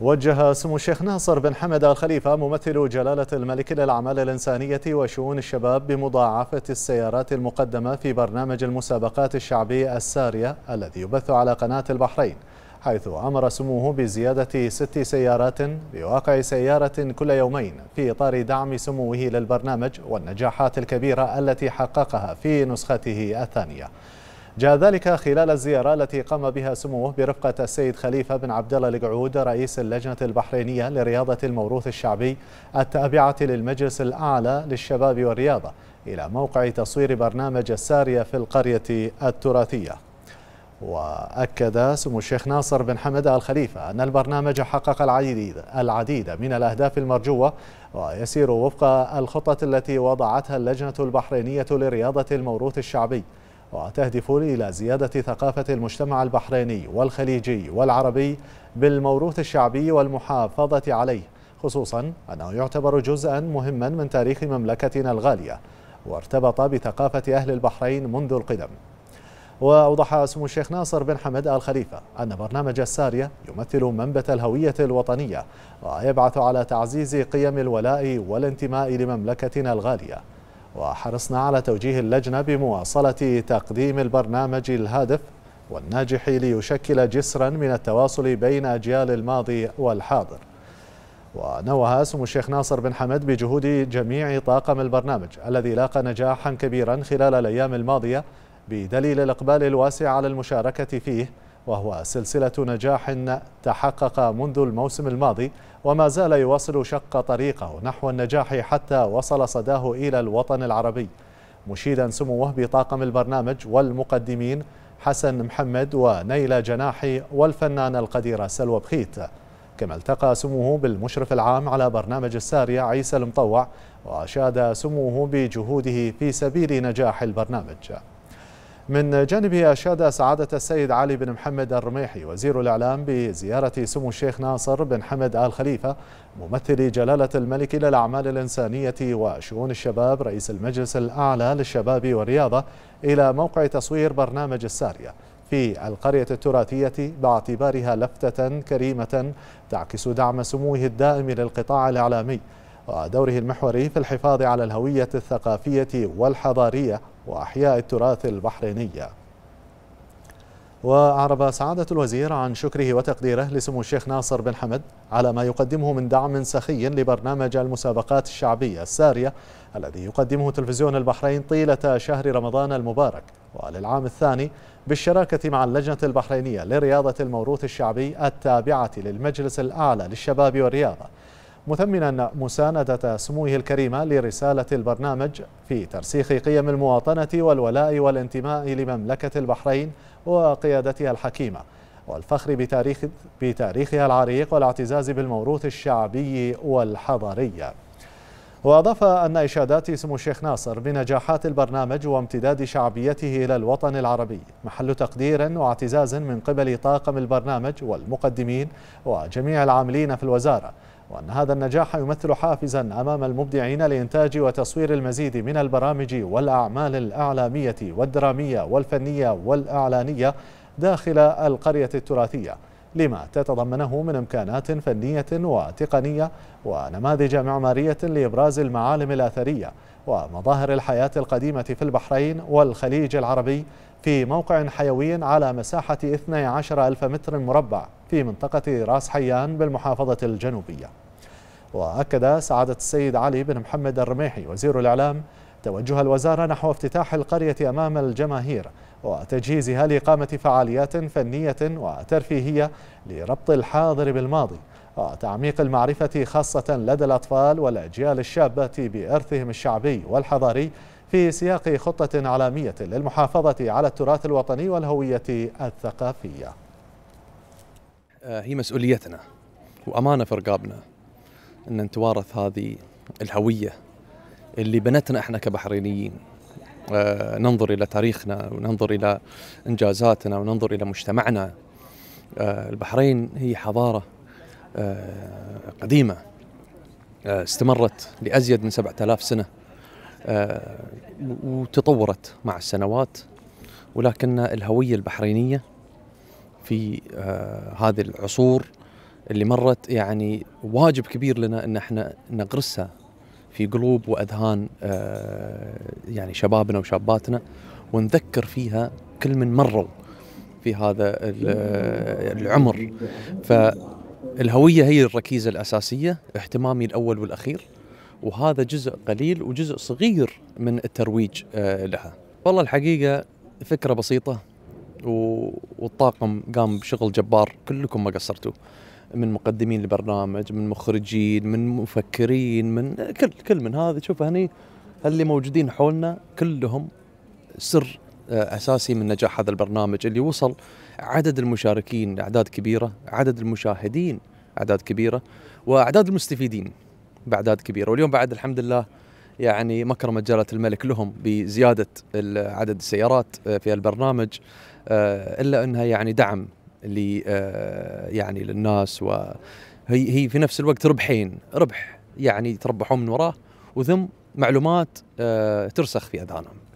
وجه سمو الشيخ ناصر بن حمد الخليفة ممثل جلالة الملك للأعمال الإنسانية وشؤون الشباب بمضاعفة السيارات المقدمة في برنامج المسابقات الشعبي السارية الذي يبث على قناة البحرين حيث أمر سموه بزيادة ست سيارات بواقع سيارة كل يومين في إطار دعم سموه للبرنامج والنجاحات الكبيرة التي حققها في نسخته الثانية جاء ذلك خلال الزيارة التي قام بها سموه برفقة السيد خليفة بن عبد الله القعود رئيس اللجنة البحرينية لرياضة الموروث الشعبي التابعة للمجلس الأعلى للشباب والرياضة إلى موقع تصوير برنامج السارية في القرية التراثية وأكد سمو الشيخ ناصر بن حمد الخليفة أن البرنامج حقق العديد, العديد من الأهداف المرجوة ويسير وفق الخطة التي وضعتها اللجنة البحرينية لرياضة الموروث الشعبي وتهدف إلى زيادة ثقافة المجتمع البحريني والخليجي والعربي بالموروث الشعبي والمحافظة عليه خصوصا أنه يعتبر جزءا مهما من تاريخ مملكتنا الغالية وارتبط بثقافة أهل البحرين منذ القدم وأوضح سمو الشيخ ناصر بن حمد آل خليفة أن برنامج السارية يمثل منبت الهوية الوطنية ويبعث على تعزيز قيم الولاء والانتماء لمملكتنا الغالية وحرصنا على توجيه اللجنة بمواصلة تقديم البرنامج الهادف والناجح ليشكل جسرا من التواصل بين أجيال الماضي والحاضر ونوه اسم الشيخ ناصر بن حمد بجهود جميع طاقم البرنامج الذي لاقى نجاحا كبيرا خلال الأيام الماضية بدليل الإقبال الواسع على المشاركة فيه وهو سلسلة نجاح تحقق منذ الموسم الماضي وما زال يواصل شق طريقه نحو النجاح حتى وصل صداه إلى الوطن العربي مشيدا سموه بطاقم البرنامج والمقدمين حسن محمد ونيلة جناحي والفنانة القديرة سلوى بخيت كما التقى سموه بالمشرف العام على برنامج السارية عيسى المطوع وأشاد سموه بجهوده في سبيل نجاح البرنامج من جانبه أشاد سعادة السيد علي بن محمد الرميحي وزير الإعلام بزيارة سمو الشيخ ناصر بن حمد آل خليفة ممثل جلالة الملك إلى الأعمال الإنسانية وشؤون الشباب رئيس المجلس الأعلى للشباب والرياضة إلى موقع تصوير برنامج السارية في القرية التراثية باعتبارها لفتة كريمة تعكس دعم سموه الدائم للقطاع الإعلامي ودوره المحوري في الحفاظ على الهوية الثقافية والحضارية وأحياء التراث البحريني وأعرب سعادة الوزير عن شكره وتقديره لسمو الشيخ ناصر بن حمد على ما يقدمه من دعم سخي لبرنامج المسابقات الشعبية السارية الذي يقدمه تلفزيون البحرين طيلة شهر رمضان المبارك وللعام الثاني بالشراكة مع اللجنة البحرينية لرياضة الموروث الشعبي التابعة للمجلس الأعلى للشباب والرياضة مثمنا مساندة سموه الكريمة لرسالة البرنامج في ترسيخ قيم المواطنة والولاء والانتماء لمملكة البحرين وقيادتها الحكيمة والفخر بتاريخ بتاريخها العريق والاعتزاز بالموروث الشعبي والحضاري وأضاف أن إشادات سمو الشيخ ناصر بنجاحات البرنامج وامتداد شعبيته إلى الوطن العربي محل تقدير واعتزاز من قبل طاقم البرنامج والمقدمين وجميع العاملين في الوزارة وأن هذا النجاح يمثل حافزا أمام المبدعين لإنتاج وتصوير المزيد من البرامج والأعمال الإعلامية والدرامية والفنية والإعلانية داخل القرية التراثية لما تتضمنه من إمكانات فنية وتقنية ونماذج معمارية لإبراز المعالم الأثرية ومظاهر الحياة القديمة في البحرين والخليج العربي في موقع حيوي على مساحة 12 ألف متر مربع في منطقة راس حيان بالمحافظة الجنوبية وأكد سعادة السيد علي بن محمد الرميحي وزير الإعلام توجه الوزارة نحو افتتاح القرية أمام الجماهير وتجهيزها لإقامة فعاليات فنية وترفيهية لربط الحاضر بالماضي وتعميق المعرفة خاصة لدى الأطفال والأجيال الشابة بإرثهم الشعبي والحضاري في سياق خطة عالمية للمحافظة على التراث الوطني والهوية الثقافية آه، هي مسؤوليتنا وأمانة في رقابنا أن نتوارث هذه الهوية اللي بنتنا احنا كبحرينيين آه، ننظر الى تاريخنا وننظر الى انجازاتنا وننظر الى مجتمعنا آه، البحرين هي حضاره آه، قديمه استمرت لازيد من 7000 سنه وتطورت مع السنوات ولكن الهويه البحرينيه في هذه العصور اللي مرت يعني واجب كبير لنا ان احنا نغرسها في قلوب واذهان آه، يعني شبابنا وشاباتنا ونذكر فيها كل من مروا في هذا آه، العمر فالهويه هي الركيزه الاساسيه اهتمامي الاول والاخير وهذا جزء قليل وجزء صغير من الترويج آه، لها والله الحقيقه فكره بسيطه والطاقم قام بشغل جبار كلكم ما قصرتوا من مقدمين البرنامج من مخرجين من مفكرين من كل كل من هذا شوف هني اللي موجودين حولنا كلهم سر آه، اساسي من نجاح هذا البرنامج اللي وصل عدد المشاركين اعداد كبيره عدد المشاهدين اعداد كبيره واعداد المستفيدين باعداد كبيره واليوم بعد الحمد لله يعني مكرمة جلالة الملك لهم بزيادة عدد السيارات آه، في البرنامج آه، إلا أنها يعني دعم لي آه، يعني للناس وهي هي في نفس الوقت ربحين ربح يعني تربحون من وراه وثم معلومات آه، ترسخ في اذهانهم